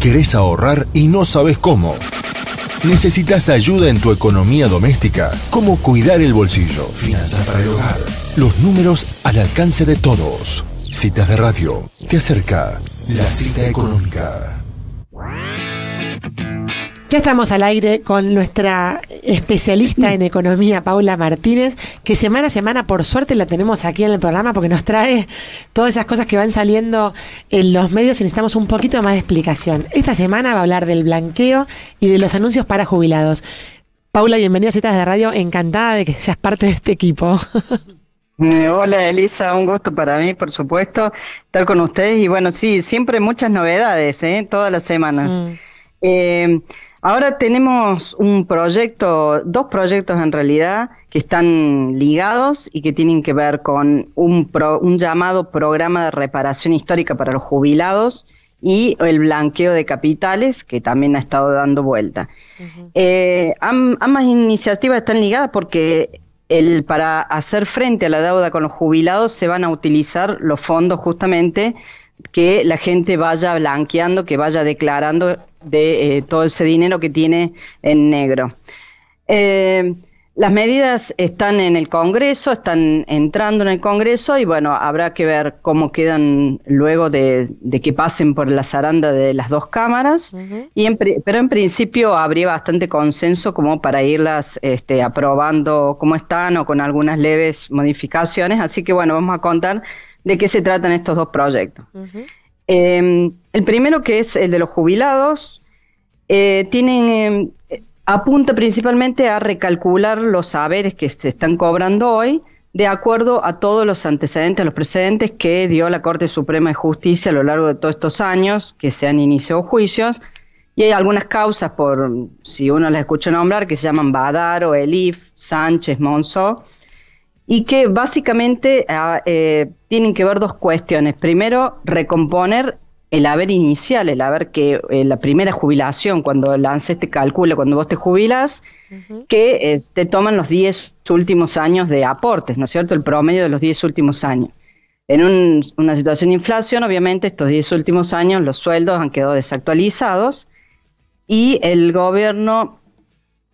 ¿Querés ahorrar y no sabes cómo? ¿Necesitas ayuda en tu economía doméstica? ¿Cómo cuidar el bolsillo? Finanzas para el hogar. Los números al alcance de todos. Citas de radio. Te acerca la cita económica. Ya estamos al aire con nuestra especialista en economía, Paula Martínez, que semana a semana, por suerte, la tenemos aquí en el programa porque nos trae todas esas cosas que van saliendo en los medios y necesitamos un poquito más de explicación. Esta semana va a hablar del blanqueo y de los anuncios para jubilados. Paula, bienvenida a Citas de Radio, encantada de que seas parte de este equipo. Eh, hola Elisa, un gusto para mí, por supuesto, estar con ustedes. Y bueno, sí, siempre muchas novedades, ¿eh? todas las semanas. Mm. Em, ahora tenemos un proyecto, dos proyectos en realidad, que están ligados y que tienen que ver con un, llamado programa de reparación histórica para los jubilados y el blanqueo de capitales, que también ha estado dando vuelta. Eh, ambas iniciativas están ligadas porque el, para hacer frente a la deuda con los jubilados se van a utilizar los fondos justamente que la gente vaya blanqueando, que vaya declarando de eh, todo ese dinero que tiene en negro. Eh, las medidas están en el Congreso, están entrando en el Congreso y bueno, habrá que ver cómo quedan luego de, que pasen por la zaranda de las dos cámaras, y pero en principio habría bastante consenso como para irlas este, aprobando como están o con algunas leves modificaciones, así que bueno, vamos a contar de qué se tratan estos dos proyectos. Em, el primero, que es el de los jubilados, eh, em, apunta principalmente a recalcular los saberes que se están cobrando hoy de acuerdo a todos los antecedentes, los precedentes que dio la Corte Suprema de Justicia a lo largo de todos estos años que se han iniciado juicios. Y hay algunas causas, por si uno las escucha nombrar, que se llaman Badaro, Elif, Sánchez, Monzó, y que básicamente ah, eh, tienen que ver dos cuestiones. Primero, recomponer el haber inicial, el haber que eh, la primera jubilación, cuando lances este cálculo, cuando vos te jubilas, que te toman los 10 últimos años de aportes, ¿no es cierto? El promedio de los 10 últimos años. En una situación de inflación, obviamente, estos 10 últimos años los sueldos han quedado desactualizados y el gobierno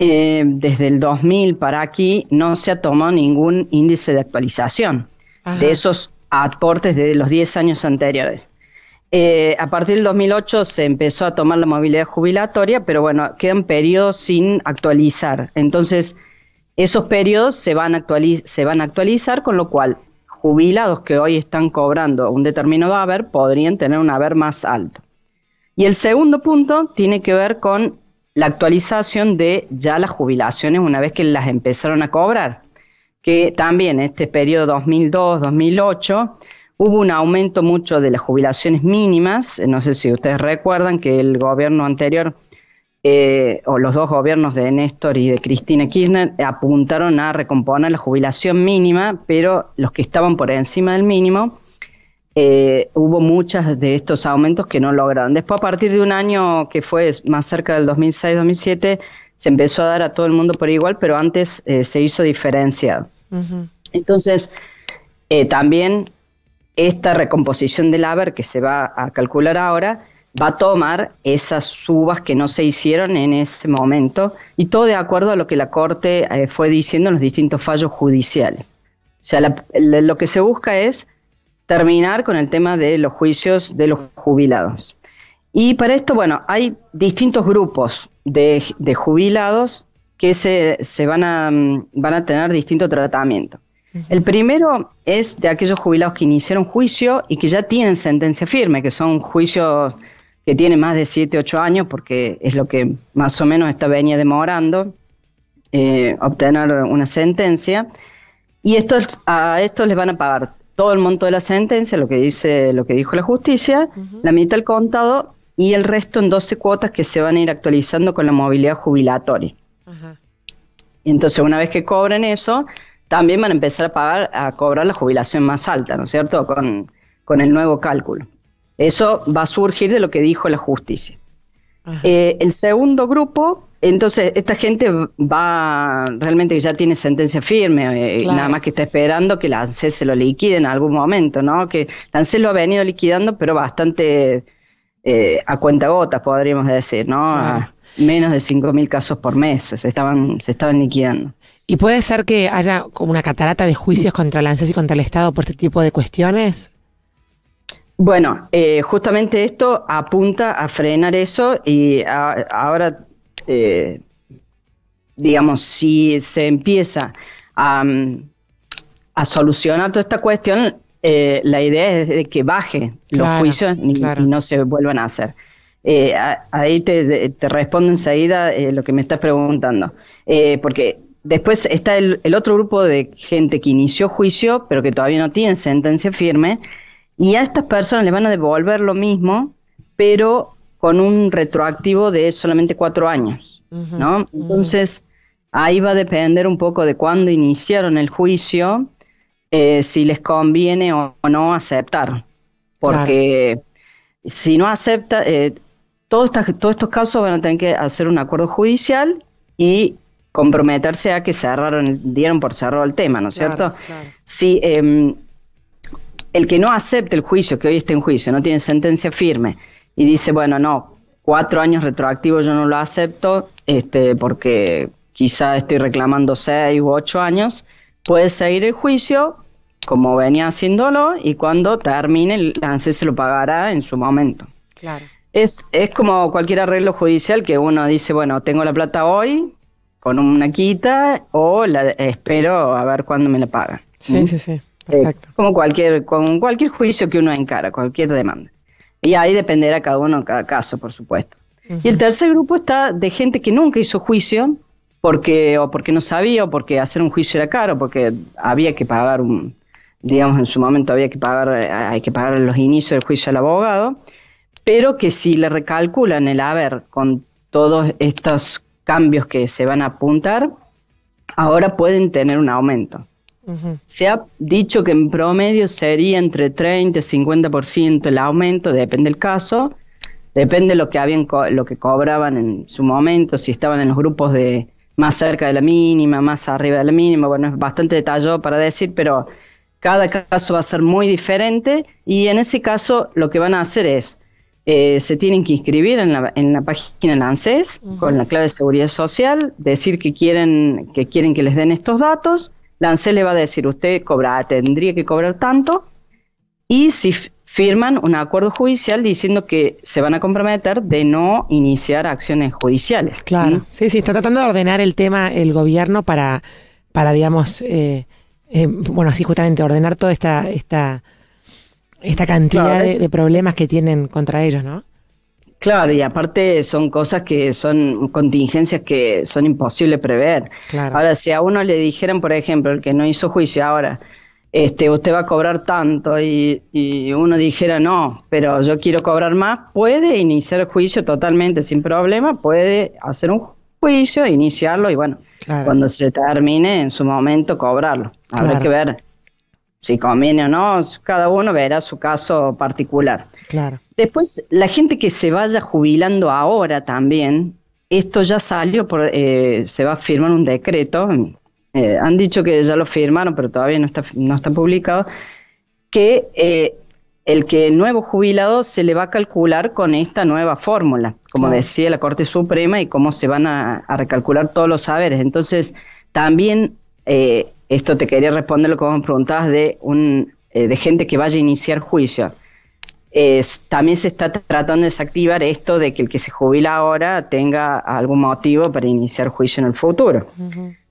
eh, desde el 2000 para aquí no se ha tomado ningún índice de actualización de esos aportes de los 10 años anteriores. Eh, a partir del 2008 se empezó a tomar la movilidad jubilatoria, pero bueno, quedan periodos sin actualizar. Entonces, esos periodos se van, se van a actualizar, con lo cual jubilados que hoy están cobrando un determinado haber podrían tener un haber más alto. Y el segundo punto tiene que ver con la actualización de ya las jubilaciones una vez que las empezaron a cobrar, que también en este periodo 2002-2008 hubo un aumento mucho de las jubilaciones mínimas, eh, no sé si ustedes recuerdan que el gobierno anterior eh, o los dos gobiernos de Néstor y de Cristina Kirchner apuntaron a recomponer la jubilación mínima, pero los que estaban por encima del mínimo eh, hubo muchos de estos aumentos que no lograron. Después, a partir de un año que fue más cerca del 2006-2007, se empezó a dar a todo el mundo por igual, pero antes eh, se hizo diferenciado. Entonces, eh, también esta recomposición del haber que se va a calcular ahora va a tomar esas subas que no se hicieron en ese momento y todo de acuerdo a lo que la Corte fue diciendo en los distintos fallos judiciales. O sea, lo que se busca es terminar con el tema de los juicios de los jubilados. Y para esto, bueno, hay distintos grupos de, jubilados que se, van, a, mm, van, a, tener distinto tratamiento. El primero es de aquellos jubilados que iniciaron juicio y que ya tienen sentencia firme, que son juicios que tienen más de 7, 8 años, porque es lo que más o menos esta venía demorando, eh, obtener una sentencia. Y estos, a estos les van a pagar todo el monto de la sentencia, lo que dice, lo que dijo la justicia, la mitad del contado y el resto en 12 cuotas que se van a ir actualizando con la movilidad jubilatoria. Y entonces una vez que cobren eso, también van a empezar a pagar, a cobrar la jubilación más alta, ¿no es cierto? Con, el nuevo cálculo. Eso va a surgir de lo que dijo la justicia. Eh, el segundo grupo entonces, esta gente va realmente ya tiene sentencia firme, eh, nada más que está esperando que la ANSES se lo liquide en algún momento, ¿no? Que la ANSES lo ha venido liquidando, pero bastante eh, a cuentagotas, podríamos decir, ¿no? menos de 5.000 casos por mes se estaban, se estaban liquidando. ¿Y puede ser que haya como una catarata de juicios mm. contra la ANSES y contra el Estado por este tipo de cuestiones? Bueno, eh, justamente esto apunta a frenar eso y ahora eh, digamos, si se empieza a, mm, solucionar toda esta cuestión, eh, la idea es de que baje los juicios y, no se vuelvan a hacer. Eh, ahí te, respondo enseguida lo que me estás preguntando, porque después está el, otro grupo de gente que inició juicio, pero que todavía no tiene sentencia firme, y a estas personas le van a devolver lo mismo, pero con un retroactivo de solamente cuatro años, ¿no? Entonces, ahí va a depender un poco de cuándo iniciaron el juicio, eh, si les conviene o, no aceptar, porque si no acepta, eh, todos, estos casos van a tener que hacer un acuerdo judicial y comprometerse a que cerraron, dieron por cerrado el tema, ¿no es cierto? Si em, el que no acepte el juicio, que hoy está en juicio, no tiene sentencia firme, y dice, bueno, no, cuatro años retroactivos yo no lo acepto, este, porque quizá estoy reclamando seis u ocho años, puede seguir el juicio como venía haciéndolo y cuando termine el ANSES se lo pagará en su momento. Claro. Es, es como cualquier arreglo judicial que uno dice, bueno, tengo la plata hoy con una quita o la espero a ver cuándo me la pagan. Sí, ¿Mm? sí, sí. Eh, como cualquier, con cualquier juicio que uno encara, cualquier demanda. Y ahí dependerá cada uno, cada caso, por supuesto. Y el tercer grupo está de gente que nunca hizo juicio, porque, o porque no sabía, o porque hacer un juicio era caro, porque había que pagar un, digamos, en su momento había que pagar, eh, hay que pagar los inicios del juicio al abogado, pero que si le recalculan el haber con todos estos cambios que se van a apuntar, ahora pueden tener un aumento. Se ha dicho que en promedio sería entre 30 y 50% el aumento, depende del caso, depende de lo que, habían lo que cobraban en su momento, si estaban en los grupos de más cerca de la mínima, más arriba de la mínima, bueno, es bastante detallado para decir, pero cada caso va a ser muy diferente y en ese caso lo que van a hacer es, eh, se tienen que inscribir en la, página del ANSES con la clave de seguridad social, decir que quieren, que quieren que les den estos datos, Lancel le va a decir, usted cobra, tendría que cobrar tanto, y si firman un acuerdo judicial diciendo que se van a comprometer de no iniciar acciones judiciales. Claro, sí, sí, está tratando de ordenar el tema el gobierno para, para digamos, eh, eh, bueno, así justamente ordenar toda esta, esta, esta cantidad de problemas que tienen contra ellos, ¿no? Claro, y aparte son cosas que son contingencias que son imposibles prever. Ahora, si a uno le dijeran, por ejemplo, el que no hizo juicio ahora, este, usted va a cobrar tanto y, uno dijera, no, pero yo quiero cobrar más, puede iniciar el juicio totalmente sin problema, puede hacer un juicio, iniciarlo y bueno, cuando se termine en su momento cobrarlo. Habrá que ver si conviene o no, cada uno verá su caso particular. Claro. Después, la gente que se vaya jubilando ahora también, esto ya salió, eh, se va a firmar un decreto, eh, han dicho que ya lo firmaron, pero todavía no está, publicado, que eh, el que el nuevo jubilado se le va a calcular con esta nueva fórmula, como decía la Corte Suprema, y cómo se van a, recalcular todos los saberes. Entonces, también, esto te quería responder lo que vos me preguntabas de, un, de gente que vaya a iniciar juicio también se está tratando de desactivar esto de que el que se jubila ahora tenga algún motivo para iniciar juicio en el futuro.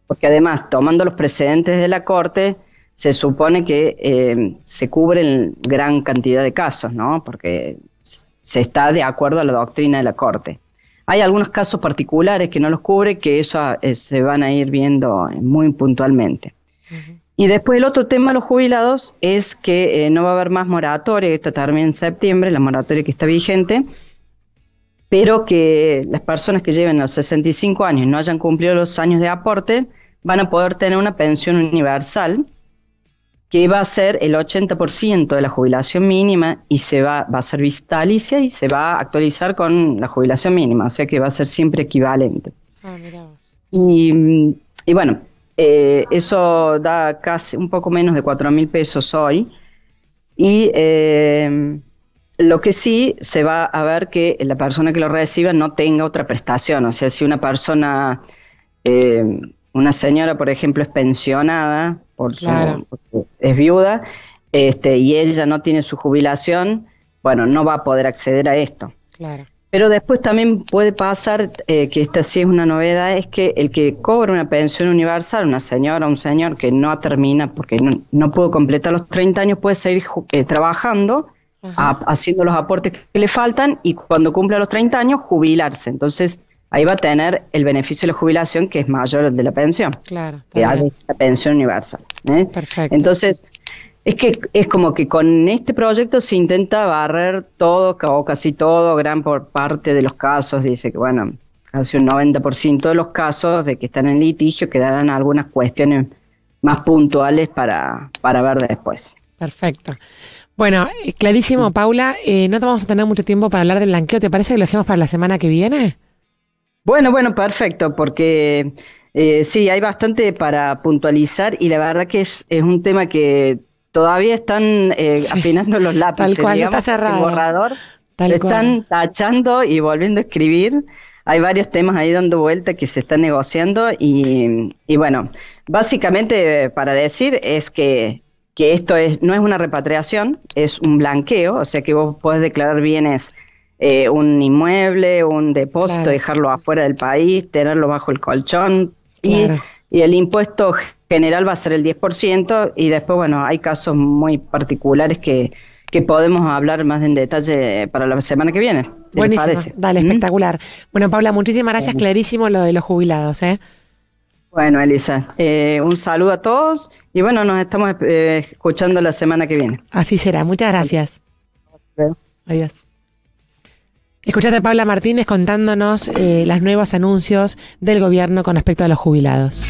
Porque además, tomando los precedentes de la Corte, se supone que eh, se cubren gran cantidad de casos, ¿no? Porque se está de acuerdo a la doctrina de la Corte. Hay algunos casos particulares que no los cubre, que eso eh, se van a ir viendo muy puntualmente. Y después el otro tema los jubilados es que eh, no va a haber más moratoria, esta también en septiembre, la moratoria que está vigente, pero que las personas que lleven los 65 años y no hayan cumplido los años de aporte van a poder tener una pensión universal que va a ser el 80% de la jubilación mínima y se va, va a ser vitalicia y se va a actualizar con la jubilación mínima, o sea que va a ser siempre equivalente. Ah, y, y bueno, eh, eso da casi un poco menos de 4 mil pesos hoy. Y eh, lo que sí se va a ver que la persona que lo reciba no tenga otra prestación. O sea, si una persona, eh, una señora, por ejemplo, es pensionada, por es viuda, este, y ella no tiene su jubilación, bueno, no va a poder acceder a esto. Claro. Pero después también puede pasar, eh, que esta sí es una novedad, es que el que cobra una pensión universal, una señora, o un señor que no termina porque no, no pudo completar los 30 años, puede seguir eh, trabajando, haciendo los aportes que le faltan y cuando cumpla los 30 años jubilarse. Entonces ahí va a tener el beneficio de la jubilación que es mayor al de la pensión. Claro. Que de la pensión universal. ¿eh? Perfecto. Entonces es que es como que con este proyecto se intenta barrer todo o casi todo, gran por parte de los casos, dice que bueno, casi un 90% de los casos de que están en litigio quedarán algunas cuestiones más puntuales para, para ver después. Perfecto. Bueno, eh, clarísimo, Paula, eh, no te vamos a tener mucho tiempo para hablar del blanqueo, ¿te parece que lo dejemos para la semana que viene? Bueno, bueno, perfecto, porque eh, sí, hay bastante para puntualizar y la verdad que es, es un tema que todavía están eh, afinando los lápices. digamos, El borrador. están tachando y volviendo a escribir. Hay varios temas ahí dando vuelta que se están negociando y, bueno, básicamente eh, para decir es que, esto es, no es una repatriación, es un blanqueo, o sea que vos podés declarar bienes eh, un inmueble, un depósito, dejarlo afuera del país, tenerlo bajo el colchón. Y, y, el impuesto general va a ser el 10% y después, bueno, hay casos muy particulares que, podemos hablar más en detalle para la semana que viene. Buenísimo, parece. dale, espectacular. Bueno, Paula, muchísimas gracias, clarísimo lo de los jubilados, ¿eh? Bueno, Elisa, eh, un saludo a todos y bueno, nos estamos eh, escuchando la semana que viene. Así será, muchas gracias. Adiós. Escuchaste a Paula Martínez contándonos los nuevos anuncios del gobierno con respecto a los jubilados.